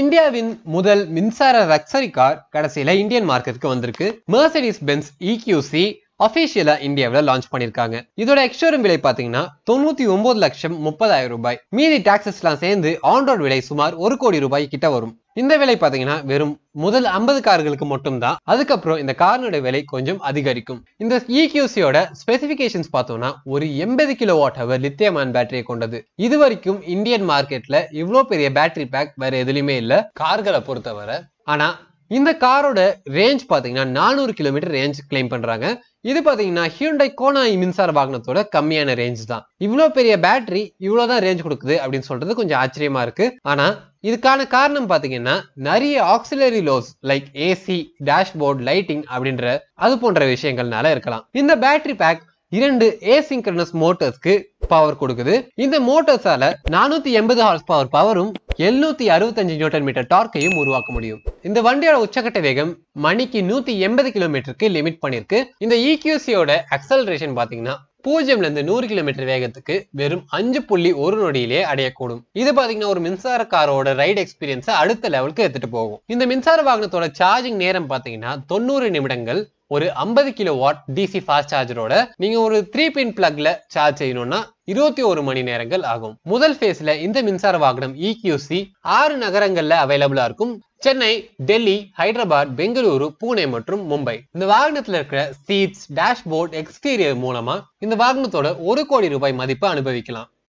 இந்தியாவின் முதல் மின்சார லக்ஸரி கார் கடைசியில இந்தியன் மார்க்கெட்டுக்கு வந்திருக்கு மெர்சடிஸ் பென்ஸ் இக்யூசி அபிஷியலா இந்தியாவில லான்ச் பண்ணிருக்காங்க இதோட எக்ஸ்டோரம் விலை பாத்தீங்கன்னா தொண்ணூத்தி ஒன்பது லட்சம் முப்பதாயிரம் ரூபாய் மீதி டாக்ஸஸ் எல்லாம் சேர்ந்து ஆன்ரோட் விலை சுமார் ஒரு கோடி ரூபாய் கிட்ட வரும் இந்த விலை பார்த்தீங்கன்னா வெறும் முதல் ஐம்பது கார்களுக்கு மட்டும்தான் அதுக்கப்புறம் இந்த காரினுடைய விலை கொஞ்சம் அதிகரிக்கும் இந்த இக்யூசியோட e ஸ்பெசிபிகேஷன்ஸ் பார்த்தோம்னா ஒரு எண்பது கிலோ வாட் ஹவர் லித்தியமான் பேட்டரியை கொண்டது இது வரைக்கும் இந்தியன் மார்க்கெட்ல இவ்வளோ பெரிய பேட்டரி பேக் வேற எதுலையுமே இல்லை கார்களை பொறுத்தவரை ஆனா இந்த காரோட ரேஞ்ச் பார்த்தீங்கன்னா நானூறு கிலோமீட்டர் ரேஞ்ச் கிளைம் பண்ணுறாங்க இது பார்த்தீங்கன்னா ஹியூண்டை கோனாய் மின்சார வாகனத்தோட கம்மியான ரேஞ்ச் தான் இவ்வளோ பெரிய பேட்டரி இவ்வளோ தான் ரேஞ்ச் கொடுக்குது அப்படின்னு சொல்றது கொஞ்சம் ஆச்சரியமா இருக்கு ஆனால் இதுக்கான காரணம் பார்த்தீங்கன்னா நிறைய auxiliary loads like AC dashboard lighting அப்படின்ற அது போன்ற விஷயங்கள்னால இருக்கலாம் இந்த பேட்டரி பேக் இரண்டு ஏசிங்கனஸ் மோட்டர்ஸ்க்கு பவர் கொடுக்குது இந்த மோட்டர்ஸால நானூத்தி எண்பது ஹார்ஸ் பவர் பவரும் எழுநூத்தி அறுபத்தஞ்சு நியூட்டன் மீட்டர் டார்க்கையும் உருவாக்க முடியும் இந்த வண்டியோட உச்சக்கட்ட வேகம் மணிக்கு நூத்தி எண்பது கிலோமீட்டருக்கு லிமிட் பண்ணிருக்கு இந்த இக்யூசியோட e அக்சலரேஷன் பாத்தீங்கன்னா பூஜ்யம்ல இருந்து நூறு கிலோமீட்டர் வேகத்துக்கு வெறும் அஞ்சு புள்ளி ஒரு நொடியிலே அடையக்கூடும் இது பாத்தீங்கன்னா ஒரு மின்சார காரோட ரைடு எக்ஸ்பீரியன்ஸை அடுத்த லெவலுக்கு எடுத்துட்டு போகும் இந்த மின்சார வாகனத்தோட சார்ஜிங் நேரம் பாத்தீங்கன்னா தொண்ணூறு நிமிடங்கள் ஒரு ஐம்பது கிலோ வாட் டிசி ஃபாஸ்ட் சார்ஜரோட நீங்க ஒரு த்ரீ பின் பிளக்ல சார்ஜ் செய்யணும்னா இருபத்தி ஒரு மணி நேரங்கள் ஆகும் முதல் ஃபேஸ்ல இந்த மின்சார வாகனம் இக்யூசி e ஆறு நகரங்கள்ல அவைலபிளா இருக்கும் சென்னை டெல்லி ஹைதராபாத் பெங்களூரு புனே மற்றும் மும்பை இந்த வாகனத்துல இருக்கிற சீட்ஸ் டேஷ்போர்ட் எக்ஸ்டீரியர் மூலமா இந்த வாகனத்தோட ஒரு கோடி ரூபாய் மதிப்பு அனுபவிக்கலாம்